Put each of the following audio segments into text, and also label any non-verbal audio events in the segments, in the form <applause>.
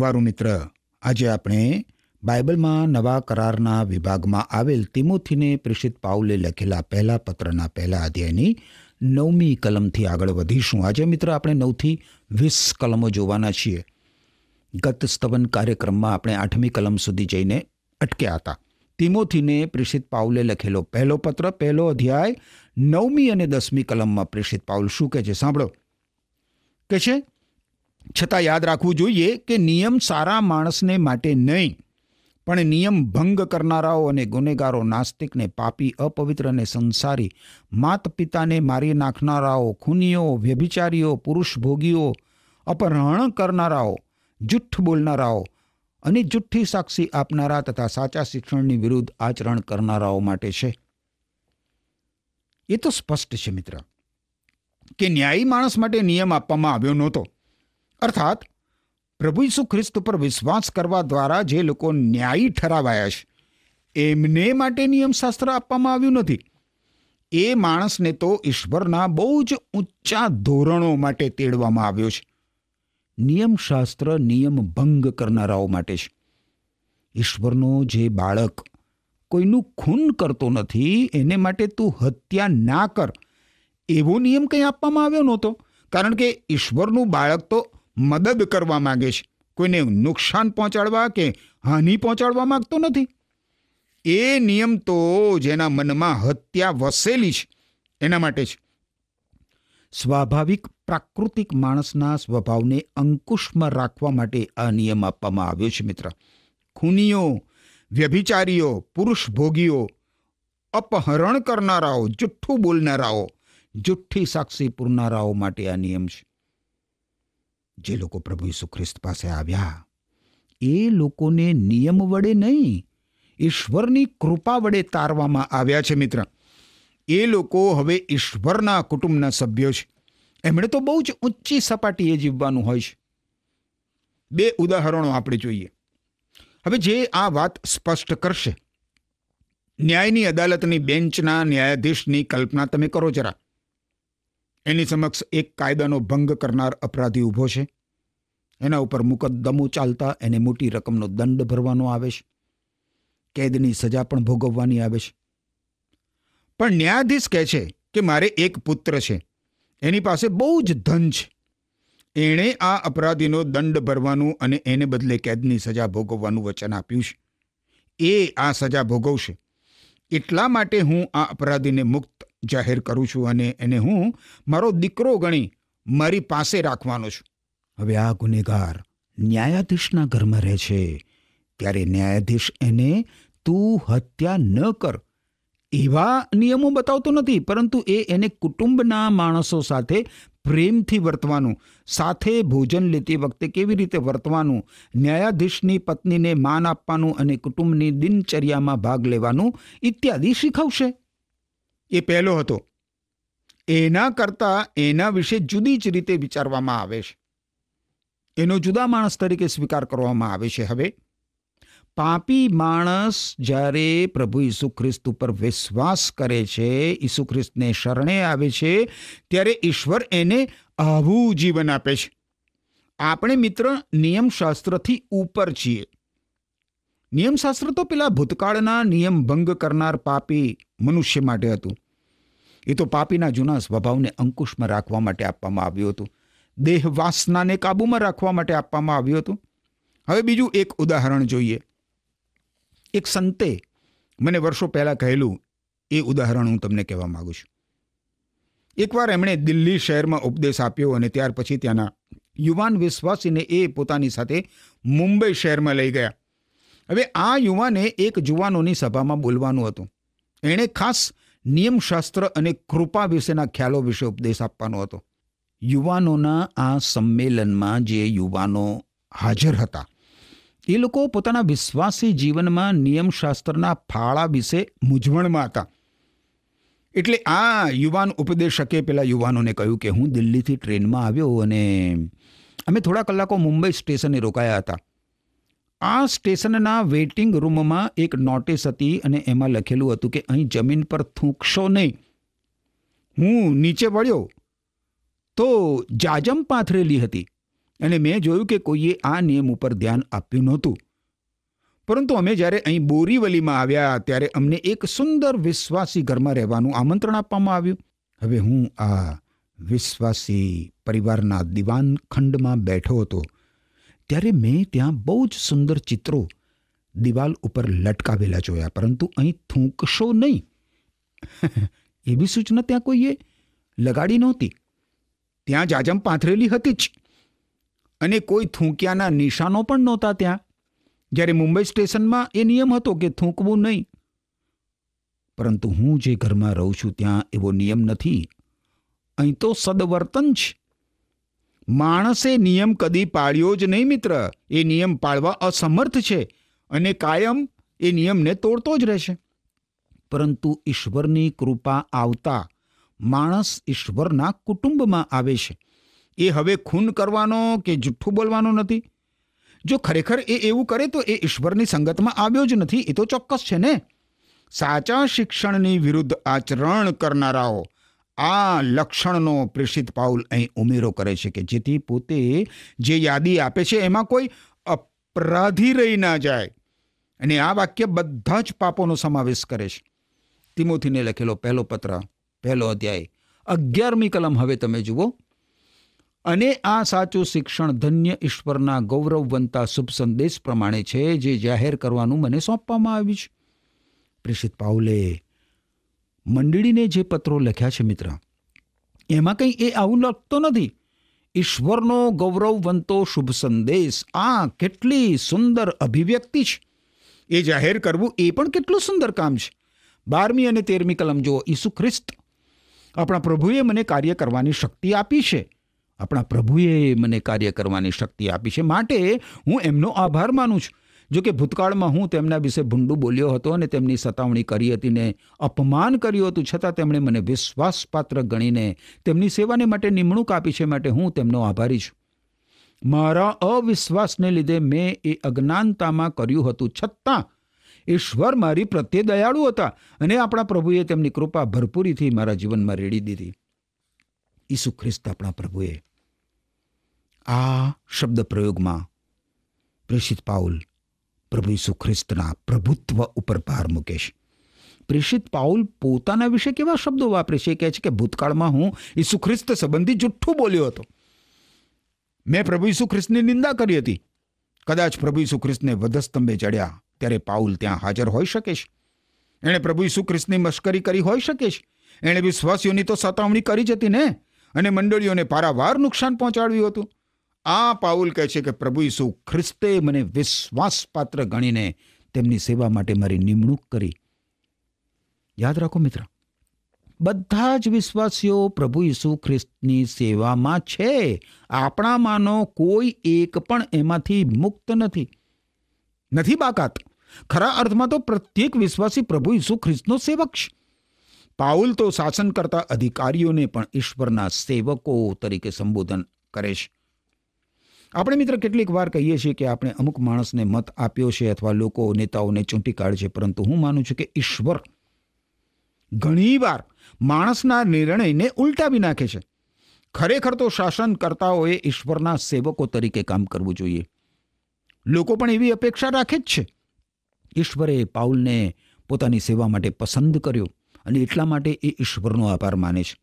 વારું મિત્ર આજે આપણે બાઇબલમાં નવા કરારના વિભાગમાં આવેલ તિમોથીને પ્રેષિત પાઉલે લખેલા પહેલા પત્રના પહેલા અધ્યાયની નવમી કલમથી આગળ વધીશું આજે મિત્ર આપણે નવથી વીસ કલમો જોવાના છીએ ગત સ્તવન કાર્યક્રમમાં આપણે આઠમી કલમ સુધી જઈને અટક્યા હતા તિમોથીને પ્રેષિત પાઉલે લખેલો પહેલો પત્ર પહેલો અધ્યાય નવમી અને દસમી કલમમાં પ્રેષિત પાઉલ શું કહે છે સાંભળો કે છે છતાં યાદ રાખવું જોઈએ કે નિયમ સારા માણસને માટે નહીં પણ નિયમ ભંગ કરનારાઓ અને ગુનેગારો નાસ્તિકને પાપી અપવિત્ર અને સંસારી માત પિતાને મારી નાખનારાઓ ખૂનીઓ વ્યભિચારીઓ પુરુષભોગીઓ અપહરણ કરનારાઓ જૂઠ બોલનારાઓ અને જુઠ્ઠી સાક્ષી આપનારા તથા સાચા શિક્ષણની વિરુદ્ધ આચરણ કરનારાઓ માટે છે એ તો સ્પષ્ટ છે મિત્ર કે ન્યાયી માણસ માટે નિયમ આપવામાં આવ્યો નહોતો અર્થાત પ્રભુ ઈસુ ખ્રિસ્ત પર વિશ્વાસ કરવા દ્વારા જે લોકો ન્યાયી ઠરાવાયા છે એમને માટે નિયમશાસ્ત્ર આપવામાં આવ્યું નથી એ માણસને તો ઈશ્વરના બહુ જ ઊંચા ધોરણો માટે તેડવામાં આવ્યો છે નિયમશાસ્ત્ર નિયમ ભંગ કરનારાઓ માટે છે ઈશ્વરનો જે બાળક કોઈનું ખૂન કરતો નથી એને માટે તું હત્યા ના કર એવો નિયમ કંઈ આપવામાં આવ્યો નહોતો કારણ કે ઈશ્વરનું બાળક તો મદદ કરવા માગે છે કોઈને નુકસાન પહોંચાડવા કે હાનિ પહોંચાડવા માંગતો નથી એ નિયમ તો જેના મનમાં હત્યા વસેલી છે એના માટે છે સ્વાભાવિક પ્રાકૃતિક માણસના સ્વભાવને અંકુશમાં રાખવા માટે આ નિયમ આપવામાં આવ્યો છે મિત્ર ખૂનીઓ વ્યભિચારીઓ પુરુષ ભોગીઓ અપહરણ કરનારાઓ જુઠ્ઠું બોલનારાઓ જુઠ્ઠી સાક્ષી પૂરનારાઓ માટે આ નિયમ છે જે લોકો પ્રભુ ઈસુ ખ્રિસ્ત પાસે આવ્યા એ લોકોને નિયમ વડે નહીં ઈશ્વરની કૃપા વડે તારવામાં આવ્યા છે મિત્ર એ લોકો હવે ઈશ્વરના કુટુંબના સભ્યો છે એમણે તો બહુ જ ઊંચી સપાટીએ જીવવાનું હોય છે બે ઉદાહરણો આપણે જોઈએ હવે જે આ વાત સ્પષ્ટ કરશે ન્યાયની અદાલતની બેન્ચના ન્યાયાધીશની કલ્પના તમે કરો જરા એની સમક્ષ એક કાયદાનો ભંગ કરનાર અપરાધી ઊભો છે એના ઉપર મુકદ્દમો ચાલતા એને મોટી રકમનો દંડ ભરવાનો આવેશ કેદની સજા પણ ભોગવવાની આવેશ પણ ન્યાયાધીશ કહે છે કે મારે એક પુત્ર છે એની પાસે બહુ જ ધન છે એણે આ અપરાધીનો દંડ ભરવાનું અને એને બદલે કેદની સજા ભોગવવાનું વચન આપ્યું છે એ આ સજા ભોગવશે એટલા માટે હું આ અપરાધીને મુક્ત જાહેર કરું છું અને એને હું મારો દીકરો ગણી મારી પાસે રાખવાનો છું હવે આ ગુનેગાર ન્યાયાધીશના ઘરમાં રહે છે ત્યારે ન્યાયાધીશ એને તું હત્યા ન કર એવા નિયમો બતાવતો નથી પરંતુ એ એને કુટુંબના માણસો સાથે પ્રેમથી વર્તવાનું સાથે ભોજન લેતી વખતે કેવી રીતે વર્તવાનું ન્યાયાધીશની પત્નીને માન આપવાનું અને કુટુંબની દિનચર્યામાં ભાગ લેવાનું ઇત્યાદિ શીખવશે એ પહેલો હતો એના કરતાં એના વિશે જુદી જ રીતે વિચારવામાં આવે છે એનો જુદા માણસ તરીકે સ્વીકાર કરવામાં આવે છે હવે પાપી માણસ જ્યારે પ્રભુ ઈસુ ખ્રિસ્ત ઉપર વિશ્વાસ કરે છે ઈસુ ખ્રિસ્તને શરણે આવે છે ત્યારે ઈશ્વર એને આવું જીવન આપે છે આપણે મિત્ર નિયમશાસ્ત્રથી ઉપર છીએ નિયમશાસ્ત્ર તો પેલા ભૂતકાળના નિયમ ભંગ કરનાર પાપી મનુષ્ય માટે હતું એ તો પાપીના જૂના સ્વભાવને અંકુશમાં રાખવા માટે આપવામાં આવ્યું હતું દેહ વાસનાને કાબૂમાં રાખવા માટે આપવામાં આવ્યું હતું હવે બીજું એક ઉદાહરણ જોઈએ એક સંતે મને વર્ષો પહેલાં કહેલું એ ઉદાહરણ હું તમને કહેવા માગું છું એકવાર એમણે દિલ્હી શહેરમાં ઉપદેશ આપ્યો અને ત્યાર પછી ત્યાંના યુવાન વિશ્વાસીને એ પોતાની સાથે મુંબઈ શહેરમાં લઈ ગયા હવે આ યુવાને એક જુવાનોની સભામાં બોલવાનું હતું એણે ખાસ નિયમશાસ્ત્ર અને કૃપા વિશેના ખ્યાલો વિશે ઉપદેશ આપવાનો હતો યુવાનોના આ સંમેલનમાં જે યુવાનો હાજર હતા એ લોકો પોતાના વિશ્વાસી જીવનમાં નિયમશાસ્ત્રના ફાળા વિશે મૂંઝવણમાં હતા એટલે આ યુવાન ઉપદેશકે પેલા યુવાનોને કહ્યું કે હું દિલ્હીથી ટ્રેનમાં આવ્યો અને અમે થોડા કલાકો મુંબઈ સ્ટેશને રોકાયા હતા આ સ્ટેશનના વેઇટિંગ રૂમમાં એક નોટિસ હતી અને એમાં લખેલું હતું કે અહીં જમીન પર થૂંકશો નહીં હું નીચે પડ્યો તો જાજમ પાથરેલી હતી અને મેં જોયું કે કોઈએ આ નિયમ ઉપર ધ્યાન આપ્યું નહોતું પરંતુ અમે જ્યારે અહીં બોરીવલીમાં આવ્યા ત્યારે અમને એક સુંદર વિશ્વાસી ઘરમાં રહેવાનું આમંત્રણ આપવામાં આવ્યું હવે હું આ વિશ્વાસી પરિવારના દિવાન ખંડમાં બેઠો હતો ત્યારે મેં ત્યાં બહુ જ સુંદર ચિત્રો દિવાલ ઉપર લટકાવેલા જોયા પરંતુ અહીં થૂંકશો નહીં <laughs> એવી સૂચના ત્યાં કોઈએ લગાડી નહોતી ત્યાં જાજમ પાથરેલી હતી જ અને કોઈ થૂંક્યાના નિશાનો પણ નહોતા ત્યાં જ્યારે મુંબઈ સ્ટેશનમાં એ નિયમ હતો કે થૂંકવું નહીં પરંતુ હું જે ઘરમાં રહું છું ત્યાં એવો નિયમ નથી અહીં તો સદવર્તન છે માણસે નિયમ કદી પાળ્યો જ નહીં મિત્ર એ નિયમ પાળવા અસમર્થ છે અને કાયમ એ નિયમને તોડતો જ રહેશે પરંતુ ઈશ્વરની કૃપા આવતા માણસ ઈશ્વરના કુટુંબમાં આવે છે એ હવે ખૂન કરવાનો કે જુઠ્ઠું બોલવાનો નથી જો ખરેખર એ એવું કરે તો એ ઈશ્વરની સંગતમાં આવ્યો જ નથી એ તો ચોક્કસ છે ને સાચા શિક્ષણની વિરુદ્ધ આચરણ કરનારાઓ આ લક્ષણનો પ્રેષિત પાઉલ અહીં ઉમેરો કરે છે કે જેથી પોતે જે યાદી આપે છે એમાં કોઈ અપરાધી રહી ના જાય અને આ વાક્ય બધા જ પાપોનો સમાવેશ કરે છે તિમોથીને લખેલો પહેલો પત્ર પહેલો અધ્યાય અગિયારમી કલમ હવે તમે જુઓ અને આ સાચું શિક્ષણ ધન્ય ઈશ્વરના ગૌરવવંતા શુભ સંદેશ પ્રમાણે છે જે જાહેર કરવાનું મને સોંપવામાં આવ્યું છે પ્રેષિત પાઉલે મંડળીને જે પત્રો લખ્યા છે મિત્ર એમાં કંઈ એ આવું લખતો નથી ઈશ્વરનો ગૌરવવંતો શુભ સંદેશ આ કેટલી સુંદર અભિવ્યક્તિ છે એ જાહેર કરવું એ પણ કેટલું સુંદર કામ છે બારમી અને તેરમી કલમ જુઓ ઈસુ ખ્રિસ્ત આપણા પ્રભુએ મને કાર્ય કરવાની શક્તિ આપી છે આપણા પ્રભુએ મને કાર્ય કરવાની શક્તિ આપી છે માટે હું એમનો આભાર માનું છું જો કે ભૂતકાળમાં હું તેમના વિશે ભૂંડું બોલ્યો હતો અને તેમની સતાવણી કરી હતી ને અપમાન કર્યું હતું છતાં તેમણે મને વિશ્વાસપાત્ર ગણીને તેમની સેવાને માટે નિમણૂક આપી છે માટે હું તેમનો આભારી છું મારા અવિશ્વાસને લીધે મેં એ અજ્ઞાનતામાં કર્યું હતું છતાં ઈશ્વર મારી પ્રત્યે દયાળુ હતા અને આપણા પ્રભુએ તેમની કૃપા ભરપૂરીથી મારા જીવનમાં રેડી દીધી ઈસુ ખ્રિસ્ત આપણા પ્રભુએ આ શબ્દ પ્રયોગમાં પ્રેષિત પાઉલ પ્રભુ ઈસુ ખ્રિસ્તના પ્રભુત્વ ઉપર ભાર મૂકે છે પ્રેષિત પાઉલ પોતાના વિશે કેવા શબ્દો વાપરે છે કહે છે કે ભૂતકાળમાં હું ઈસુ ખ્રિસ્ત સંબંધી જુઠ્ઠું બોલ્યો હતો મેં પ્રભુ ઈસુ ખ્રિસ્તની નિંદા કરી હતી કદાચ પ્રભુ ઈસુ ખ્રિસ્તને વધસ્તંભે ચડ્યા ત્યારે પાઉલ ત્યાં હાજર હોઈ શકે છે એણે પ્રભુ ઈસુ ખ્રિસ્તની મશ્કરી કરી હોઈ શકે છે એણે વિશ્વાસીઓની તો સતાવણી કરી જ હતી ને અને મંડળીઓને પારાવાર નુકસાન પહોંચાડ્યું હતું આ પાઉલ કહે છે કે પ્રભુ ઈસુ ખ્રિસ્તે મને વિશ્વાસપાત્ર ગણીને તેમની સેવા માટે મારી નિમણૂક કરી યાદ રાખો મિત્ર બધા જ વિશ્વાસીઓ પ્રભુ ઈસુ ખ્રિસ્તની સેવામાં છે આપણામાંનો કોઈ એક પણ એમાંથી મુક્ત નથી નથી બાકાત ખરા અર્થમાં તો પ્રત્યેક વિશ્વાસી પ્રભુ ઈસુ ખ્રિસ્તનો સેવક છે પાઉલ તો શાસન કરતા અધિકારીઓને પણ ઈશ્વરના સેવકો તરીકે સંબોધન કરે છે આપણે મિત્ર કેટલીક વાર કહીએ છીએ કે આપણે અમુક માણસને મત આપ્યો છે અથવા લોકો નેતાઓને ચૂંટી કાઢે છે પરંતુ હું માનું છું કે ઈશ્વર ઘણીવાર માણસના નિર્ણયને ઉલટાવી નાખે છે ખરેખર તો શાસનકર્તાઓએ ઈશ્વરના સેવકો તરીકે કામ કરવું જોઈએ લોકો પણ એવી અપેક્ષા રાખે જ છે ઈશ્વરે પાઉલને પોતાની સેવા માટે પસંદ કર્યો અને એટલા માટે એ ઈશ્વરનો આભાર માને છે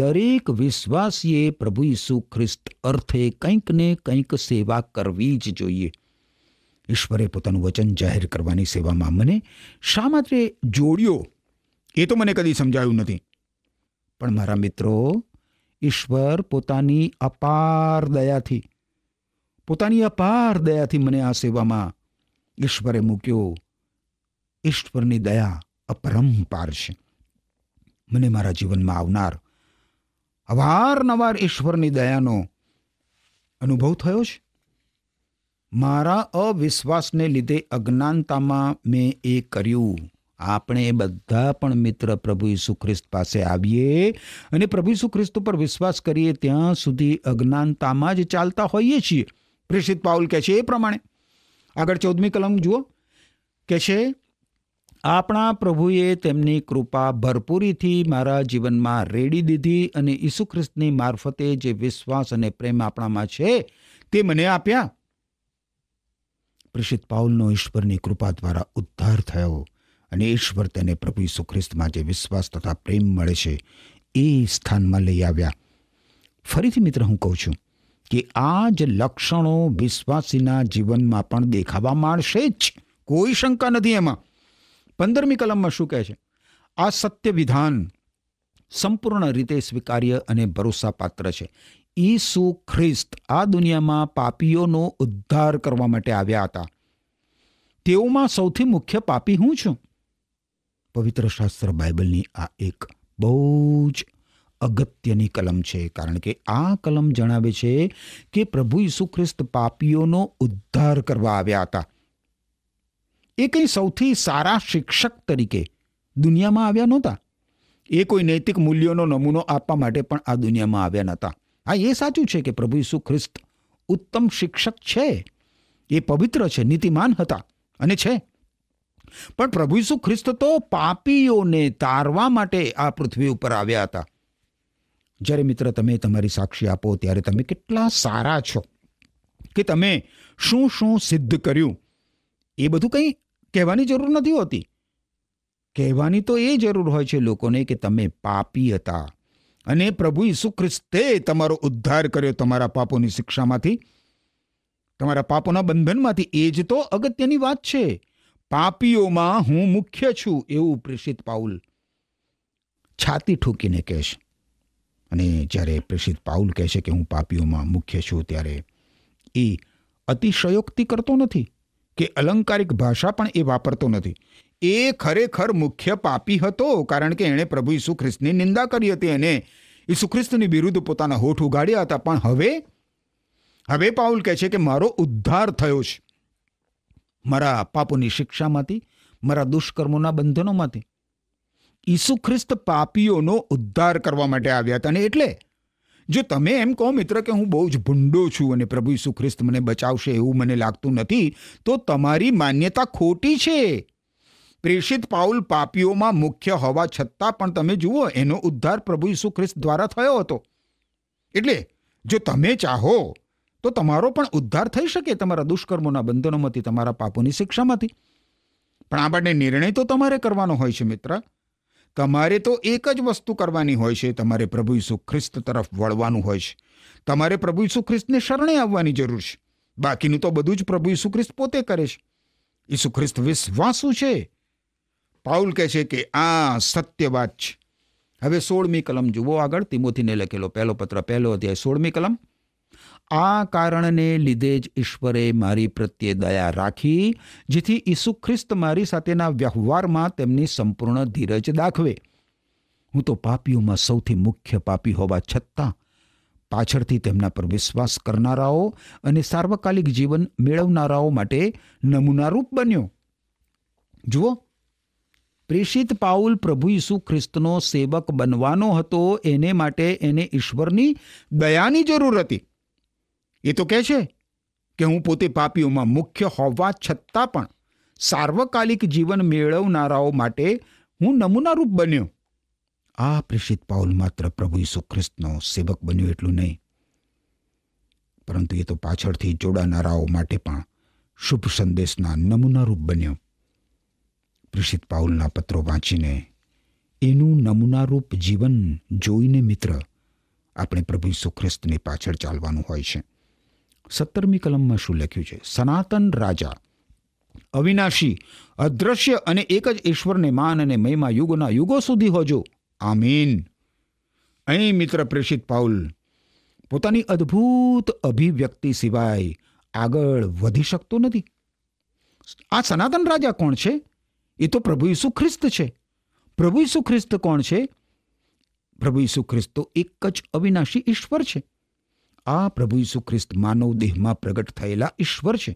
દરેક વિશ્વાસીએ પ્રભુ ઈસુ ખ્રિસ્ત અર્થે કંઈક ને કંઈક સેવા કરવી જ જોઈએ ઈશ્વરે પોતાનું વચન જાહેર કરવાની સેવામાં મને શા માટે જોડ્યો એ તો મને કદી સમજાયું નથી પણ મારા મિત્રો ઈશ્વર પોતાની અપાર દયાથી પોતાની અપાર દયાથી મને આ સેવામાં ઈશ્વરે મૂક્યો ઈશ્વરની દયા અપરંપાર છે મને મારા જીવનમાં આવનાર અવારનવાર ઈશ્વરની દયાનો અનુભવ થયો છે મારા અવિશ્વાસને લીધે અજ્ઞાનતામાં મેં એ કર્યું આપણે બધા પણ મિત્ર પ્રભુ ઈસુ ખ્રિસ્ત પાસે આવીએ અને પ્રભુ ઈસુ ખ્રિસ્ત પર વિશ્વાસ કરીએ ત્યાં સુધી અજ્ઞાનતામાં જ ચાલતા હોઈએ છીએ પ્રેષિત પાઉલ કહે છે એ પ્રમાણે આગળ ચૌદમી કલમ જુઓ કે છે આપણા પ્રભુએ તેમની કૃપા ભરપૂરીથી મારા જીવનમાં રેડી દીધી અને ઈસુ ખ્રિસ્તની મારફતે જે વિશ્વાસ અને પ્રેમ આપણામાં છે તે મને આપ્યા પ્રેષિત પાઉલનો ઈશ્વરની કૃપા દ્વારા ઉદ્ધાર થયો અને ઈશ્વર તેને પ્રભુ ઈસુ ખ્રિસ્તમાં જે વિશ્વાસ તથા પ્રેમ મળે છે એ સ્થાનમાં લઈ આવ્યા ફરીથી મિત્ર હું કહું છું કે આ જ લક્ષણો વિશ્વાસીના જીવનમાં પણ દેખાવા માંડશે જ કોઈ શંકા નથી એમાં પંદરમી કલમમાં શું કહે છે આ સત્ય વિધાન સંપૂર્ણ રીતે સ્વીકાર્ય અને ભરોસાપાત્ર છે ઈસુ ખ્રિસ્ત આ દુનિયામાં પાપીઓનો ઉદ્ધાર કરવા માટે આવ્યા હતા તેઓમાં સૌથી મુખ્ય પાપી હું છું પવિત્ર શાસ્ત્ર બાઇબલની આ એક બહુ જ અગત્યની કલમ છે કારણ કે આ કલમ જણાવે છે કે પ્રભુ ઈસુ ખ્રિસ્ત પાપીઓનો ઉદ્ધાર કરવા આવ્યા હતા એ કંઈ સૌથી સારા શિક્ષક તરીકે દુનિયામાં આવ્યા નહોતા એ કોઈ નૈતિક મૂલ્યોનો નમૂનો આપવા માટે પણ આ દુનિયામાં આવ્યા નહોતા હા એ સાચું છે કે પ્રભુ ઈસુ ખ્રિસ્ત ઉત્તમ શિક્ષક છે એ પવિત્ર છે નીતિમાન હતા અને છે પણ પ્રભુ ઈસુ ખ્રિસ્ત તો પાપીઓને તારવા માટે આ પૃથ્વી ઉપર આવ્યા હતા જ્યારે મિત્ર તમે તમારી સાક્ષી આપો ત્યારે તમે કેટલા સારા છો કે તમે શું શું સિદ્ધ કર્યું એ બધું કંઈ કહેવાની જરૂર નથી હોતી કહેવાની તો એ જરૂર હોય છે લોકોને કે તમે પાપી હતા અને પ્રભુ ઈસુ ખ્રિસ્તે તમારો ઉદ્ધાર કર્યો તમારા પાપોની શિક્ષામાંથી તમારા પાપોના બંધનમાંથી એ જ તો અગત્યની વાત છે પાપીઓમાં હું મુખ્ય છું એવું પ્રેષિત પાઉલ છાતી ઠૂકીને કહેશ અને જ્યારે પ્રેષિત પાઉલ કહે છે કે હું પાપીઓમાં મુખ્ય છું ત્યારે એ અતિશયોક્તિ કરતો નથી કે અલંકારિક ભાષા પણ એ વાપરતો નથી એ ખરેખર મુખ્ય પાપી હતો કારણ કે એણે પ્રભુ ઈસુ ખ્રિસ્તની નિંદા કરી હતી અને ઈસુ ખ્રિસ્તની વિરુદ્ધ પોતાના હોઠ ઉગાડ્યા હતા પણ હવે હવે પાઉલ કહે છે કે મારો ઉદ્ધાર થયો છે મારા પાપોની શિક્ષામાંથી મારા દુષ્કર્મોના બંધનોમાંથી ઈસુ ખ્રિસ્ત પાપીઓનો ઉદ્ધાર કરવા માટે આવ્યા હતા અને એટલે જો તમે એમ કહો મિત્ર કે હું બહુ જ ભૂંડો છું અને પ્રભુ ઈસુ ખ્રિસ્ત મને બચાવશે એવું મને લાગતું નથી તો તમારી માન્યતા ખોટી છે પ્રેષિત પાઉલ પાપીઓમાં મુખ્ય હોવા છતાં પણ તમે જુઓ એનો ઉદ્ધાર પ્રભુ ઈસુ ખ્રિસ્ત દ્વારા થયો હતો એટલે જો તમે ચાહો તો તમારો પણ ઉદ્ધાર થઈ શકે તમારા દુષ્કર્મોના બંધનોમાંથી તમારા પાપોની શિક્ષામાંથી પણ આપણને નિર્ણય તો તમારે કરવાનો હોય છે મિત્ર તમારે તો એક જ વસ્તુ કરવાની હોય છે તમારે પ્રભુ ઈસુ ખ્રિસ્ત તરફ વળવાનું હોય છે તમારે પ્રભુ ઈસુ ખ્રિસ્તને શરણે આવવાની જરૂર છે બાકીનું તો બધું જ પ્રભુ ઈસુ ખ્રિસ્ત પોતે કરે છે ઈસુ ખ્રિસ્ત વિશ્વાસુ છે પાઉલ કહે છે કે આ સત્ય વાત છે હવે સોળમી કલમ જુઓ આગળ તિમોથીને લખેલો પહેલો પત્ર પહેલો અધ્યાય સોળમી કલમ આ કારણને લીધે જ ઈશ્વરે મારી પ્રત્યે દયા રાખી જેથી ઈસુ ખ્રિસ્ત મારી સાથેના વ્યવહારમાં તેમની સંપૂર્ણ ધીરજ દાખવે હું તો પાપીઓમાં સૌથી મુખ્ય પાપી હોવા છતાં પાછળથી તેમના પર વિશ્વાસ કરનારાઓ અને સાર્વકાલિક જીવન મેળવનારાઓ માટે નમૂનારૂપ બન્યો જુઓ પ્રેષિત પાઉલ પ્રભુ ઈસુ ખ્રિસ્તનો સેવક બનવાનો હતો એને માટે એને ઈશ્વરની દયાની જરૂર હતી એ તો કહે છે કે હું પોતે પાપીઓમાં મુખ્ય હોવા છતાં પણ સાર્વકાલિક જીવન મેળવનારાઓ માટે હું નમૂનારૂપ બન્યો આ પ્રેષિત પાઉલ માત્ર પ્રભુ ઈસુ ખ્રિસ્તનો સેવક બન્યો એટલું નહીં પરંતુ એ તો પાછળથી જોડાનારાઓ માટે પણ શુભ સંદેશના નમૂનારૂપ બન્યો પ્રેષિત પાઉલના પત્રો વાંચીને એનું નમૂનારૂપ જીવન જોઈને મિત્ર આપણે પ્રભુ ઈસુ ખ્રિસ્તની પાછળ ચાલવાનું હોય છે સત્તરમી કલમમાં શું લખ્યું છે સનાતન રાજા અવિનાશી અદ્રશ્ય અને એક જ ઈશ્વરને માન અને મહિમા યુગના યુગો સુધી હોજો આમીન અહીં મિત્ર પ્રેષિત પાઉલ પોતાની અદ્ભુત અભિવ્યક્તિ સિવાય આગળ વધી શકતો નથી આ સનાતન રાજા કોણ છે એ તો પ્રભુ ઈસુ ખ્રિસ્ત છે પ્રભુ ઈસુ ખ્રિસ્ત કોણ છે પ્રભુ ઈસુ ખ્રિસ્ત એક જ અવિનાશી ઈશ્વર છે આ પ્રભુ ઈસુ ખ્રિસ્ત માનવ દેહમાં પ્રગટ થયેલા ઈશ્વર છે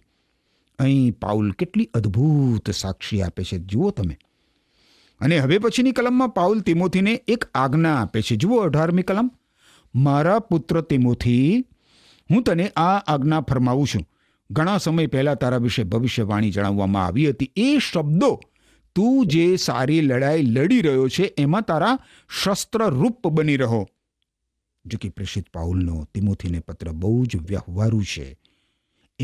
અહીં પાઉલ કેટલી અદ્ભુત સાક્ષી આપે છે જુઓ તમે અને હવે પછીની કલમમાં પાઉલ તિમોથીને એક આજ્ઞા આપે છે જુઓ અઢારમી કલમ મારા પુત્ર તિમોથી હું તને આ આજ્ઞા ફરમાવું છું ઘણા સમય પહેલાં તારા વિશે ભવિષ્યવાણી જણાવવામાં આવી હતી એ શબ્દો તું જે સારી લડાઈ લડી રહ્યો છે એમાં તારા શસ્ત્રરૂપ બની રહો જો કે પ્રેષિત પાઉલનો તિમોથીને પત્ર બહુ જ વ્યવહારુ છે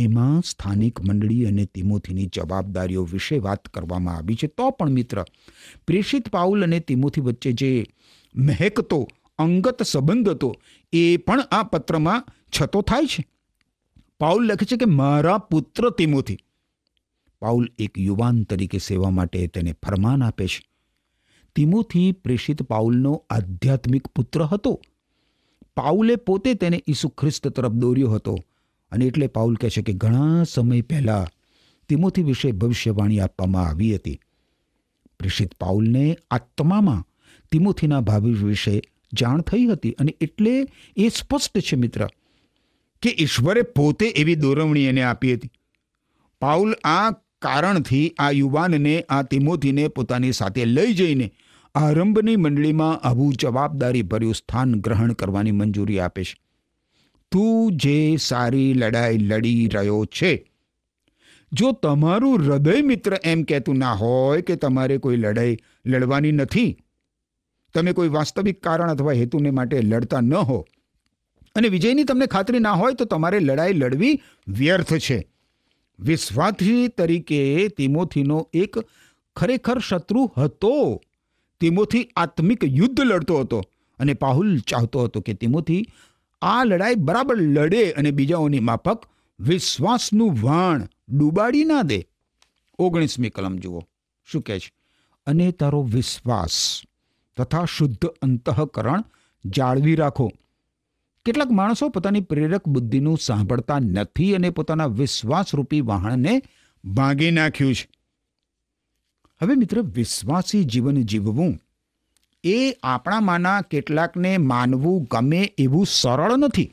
એમાં સ્થાનિક મંડળી અને તિમોથીની જવાબદારીઓ વિશે વાત કરવામાં આવી છે તો પણ મિત્ર પ્રેષિત પાઉલ અને તિમોથી વચ્ચે જે મહેકતો અંગત સંબંધ હતો એ પણ આ પત્રમાં છતો થાય છે પાઉલ લખે છે કે મારા પુત્ર તિમોથી પાઉલ એક યુવાન તરીકે સેવા માટે તેને ફરમાન આપે છે તિમોથી પ્રેષિત પાઉલનો આધ્યાત્મિક પુત્ર હતો પાઉલે પોતે તેને ઈસુ ખ્રિસ્ત તરફ દોર્યો હતો અને એટલે પાઉલ કહે છે કે ઘણા સમય પહેલાં તિમોથી વિશે ભવિષ્યવાણી આપવામાં આવી હતી પ્રેષિત પાઉલને આત્મામાં તિમોથીના ભાવિ વિશે જાણ થઈ હતી અને એટલે એ સ્પષ્ટ છે મિત્ર કે ઈશ્વરે પોતે એવી દોરવણી એને આપી હતી પાઉલ આ કારણથી આ યુવાનને આ તિમોથીને પોતાની સાથે લઈ જઈને આરંભની મંડળીમાં આવું જવાબદારીભર્યું સ્થાન ગ્રહણ કરવાની મંજૂરી આપે છે તું જે સારી લડાઈ લડી રહ્યો છે જો તમારું હૃદય મિત્ર એમ કહેતું ના હોય કે તમારે કોઈ લડાઈ લડવાની નથી તમે કોઈ વાસ્તવિક કારણ અથવા હેતુને માટે લડતા ન હો અને વિજયની તમને ખાતરી ના હોય તો તમારે લડાઈ લડવી વ્યર્થ છે વિશ્વાથી તરીકે તિમોથીનો એક ખરેખર શત્રુ હતો તેમોથી આત્મિક યુદ્ધ લડતો હતો અને પાહુલ ચાહતો હતો કે તિમોથી આ લડાઈ બરાબર લડે અને બીજાઓની માફક વિશ્વાસનું વાણ ડૂબાડી ના દે ઓગણીસમી કલમ જુઓ શું કહે છે અને તારો વિશ્વાસ તથા શુદ્ધ અંતઃકરણ જાળવી રાખો કેટલાક માણસો પોતાની પ્રેરક બુદ્ધિનું સાંભળતા નથી અને પોતાના વિશ્વાસરૂપી વાહણને ભાંગી નાખ્યું છે હવે મિત્ર વિશ્વાસી જીવન જીવવું એ આપણામાંના કેટલાકને માનવું ગમે એવું સરળ નથી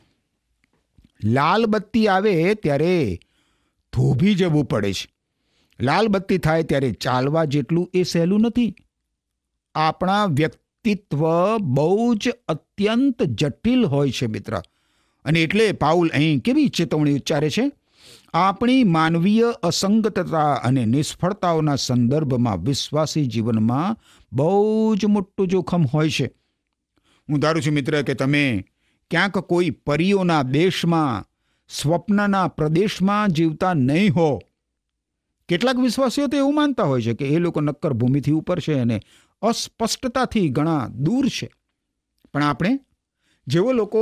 લાલ બત્તી આવે ત્યારે ધોભી જવું પડે છે લાલ બત્તી થાય ત્યારે ચાલવા જેટલું એ સહેલું નથી આપણા વ્યક્તિત્વ બહુ જ અત્યંત જટિલ હોય છે મિત્ર અને એટલે પાઉલ અહીં કેવી ચેતવણી ઉચ્ચારે છે આપણી માનવીય અસંગતતા અને નિષ્ફળતાઓના સંદર્ભમાં વિશ્વાસી જીવનમાં બહુ જ મોટું જોખમ હોય છે હું ધારું છું મિત્ર કે તમે ક્યાંક કોઈ પરીઓના દેશમાં સ્વપ્નના પ્રદેશમાં જીવતા નહીં હો કેટલાક વિશ્વાસીઓ તો એવું માનતા હોય છે કે એ લોકો નક્કર ભૂમિથી ઉપર છે અને અસ્પષ્ટતાથી ઘણા દૂર છે પણ આપણે જેઓ લોકો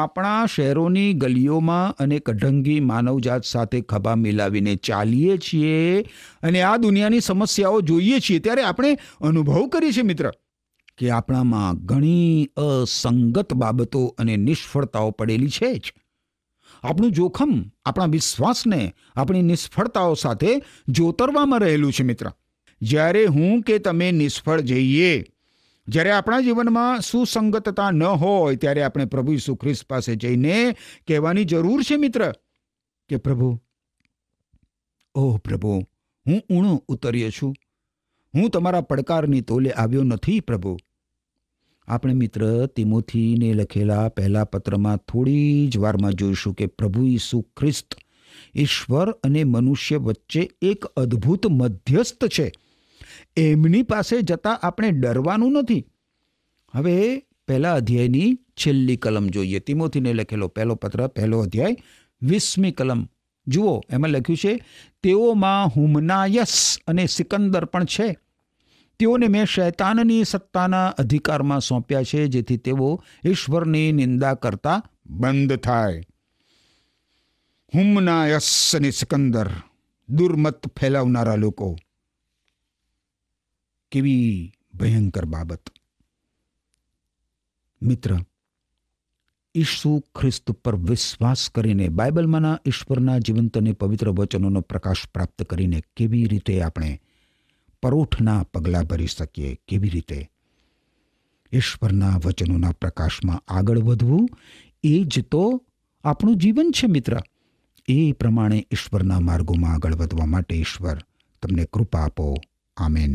આપણા શહેરોની ગલીઓમાં અને કઢંગી માનવજાત સાથે ખભા મિલાવીને ચાલીએ છીએ અને આ દુનિયાની સમસ્યાઓ જોઈએ છીએ ત્યારે આપણે અનુભવ કરીએ છીએ મિત્ર કે આપણામાં ઘણી અસંગત બાબતો અને નિષ્ફળતાઓ પડેલી છે જ આપણું જોખમ આપણા વિશ્વાસને આપણી નિષ્ફળતાઓ સાથે જોતરવામાં રહેલું છે મિત્ર જ્યારે હું કે તમે નિષ્ફળ જઈએ જ્યારે આપણા જીવનમાં સુસંગતતા ન હોય ત્યારે આપણે પ્રભુ ઈસુ ખ્રિસ્ત પાસે જઈને કહેવાની જરૂર છે મિત્ર કે પ્રભુ ઓહ પ્રભુ હું ઊણો ઉતર્યો છું હું તમારા પડકારની તોલે આવ્યો નથી પ્રભુ આપણે મિત્ર તિમોથીને લખેલા પહેલા પત્રમાં થોડી જ વારમાં જોઈશું કે પ્રભુ ઈસુ ખ્રિસ્ત ઈશ્વર અને મનુષ્ય વચ્ચે એક અદ્ભુત મધ્યસ્થ છે એમની પાસે જતાં આપણે ડરવાનું નથી હવે પહેલા અધ્યાયની છેલ્લી કલમ જોઈએ તિમોથીને લખેલો પહેલો પત્ર પહેલો અધ્યાય વીસમી કલમ જુઓ એમાં લખ્યું છે તેઓમાં હુમનાયસ અને સિકંદર પણ છે તેઓને મેં શૈતાનની સત્તાના અધિકારમાં સોંપ્યા છે જેથી તેઓ ઈશ્વરની નિંદા કરતા બંધ થાય હુમનાયસ અને સિકંદર દુર્મત ફેલાવનારા લોકો કેવી ભયંકર બાબત મિત્ર ઈસુ ખ્રિસ્ત પર વિશ્વાસ કરીને બાઇબલમાંના ઈશ્વરના જીવંત અને પવિત્ર વચનોનો પ્રકાશ પ્રાપ્ત કરીને કેવી રીતે આપણે પરોઠના પગલાં ભરી શકીએ કેવી રીતે ઈશ્વરના વચનોના પ્રકાશમાં આગળ વધવું એ જ તો આપણું જીવન છે મિત્ર એ પ્રમાણે ઈશ્વરના માર્ગોમાં આગળ વધવા માટે ઈશ્વર તમને કૃપા આપો આમેન